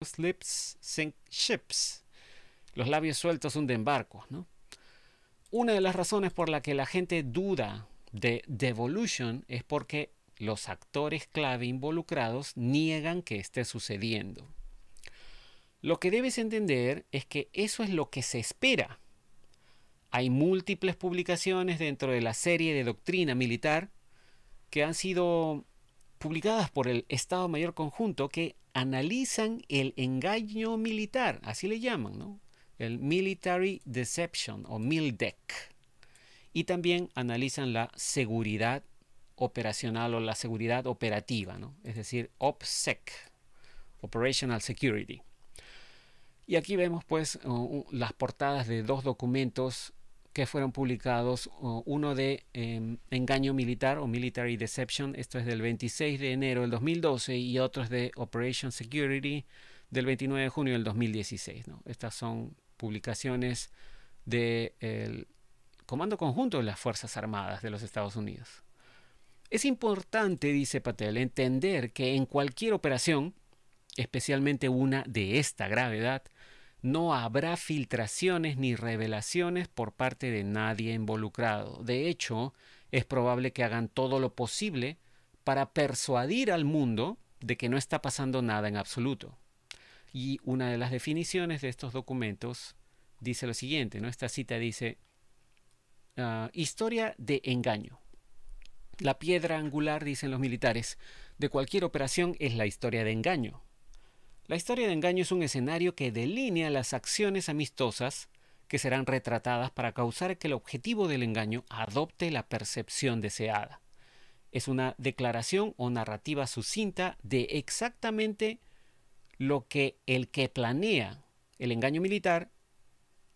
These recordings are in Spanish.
Los sink ships. Los labios sueltos hunden barcos, ¿no? Una de las razones por la que la gente duda de Devolution es porque los actores clave involucrados niegan que esté sucediendo. Lo que debes entender es que eso es lo que se espera. Hay múltiples publicaciones dentro de la serie de doctrina militar que han sido publicadas por el Estado Mayor Conjunto que analizan el engaño militar, así le llaman, ¿no? El Military Deception o MILDEC. Y también analizan la seguridad operacional o la seguridad operativa, ¿no? Es decir, OPSEC, Operational Security. Y aquí vemos pues las portadas de dos documentos que fueron publicados, uno de em, Engaño Militar o Military Deception, esto es del 26 de enero del 2012, y otros de Operation Security del 29 de junio del 2016. ¿no? Estas son publicaciones del Comando Conjunto de las Fuerzas Armadas de los Estados Unidos. Es importante, dice Patel, entender que en cualquier operación, especialmente una de esta gravedad, no habrá filtraciones ni revelaciones por parte de nadie involucrado. De hecho, es probable que hagan todo lo posible para persuadir al mundo de que no está pasando nada en absoluto. Y una de las definiciones de estos documentos dice lo siguiente, ¿no? Esta cita dice, ah, historia de engaño. La piedra angular, dicen los militares, de cualquier operación es la historia de engaño. La historia de engaño es un escenario que delinea las acciones amistosas que serán retratadas para causar que el objetivo del engaño adopte la percepción deseada. Es una declaración o narrativa sucinta de exactamente lo que el que planea el engaño militar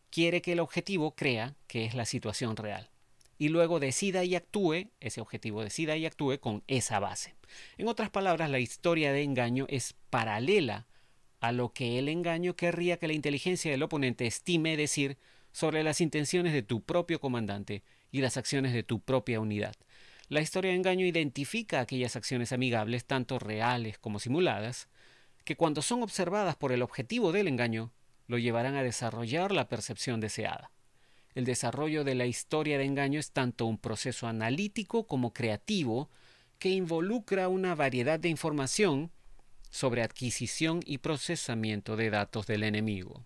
quiere que el objetivo crea que es la situación real. Y luego decida y actúe, ese objetivo decida y actúe con esa base. En otras palabras, la historia de engaño es paralela a lo que el engaño querría que la inteligencia del oponente estime decir sobre las intenciones de tu propio comandante y las acciones de tu propia unidad. La historia de engaño identifica aquellas acciones amigables, tanto reales como simuladas, que cuando son observadas por el objetivo del engaño, lo llevarán a desarrollar la percepción deseada. El desarrollo de la historia de engaño es tanto un proceso analítico como creativo que involucra una variedad de información sobre adquisición y procesamiento de datos del enemigo.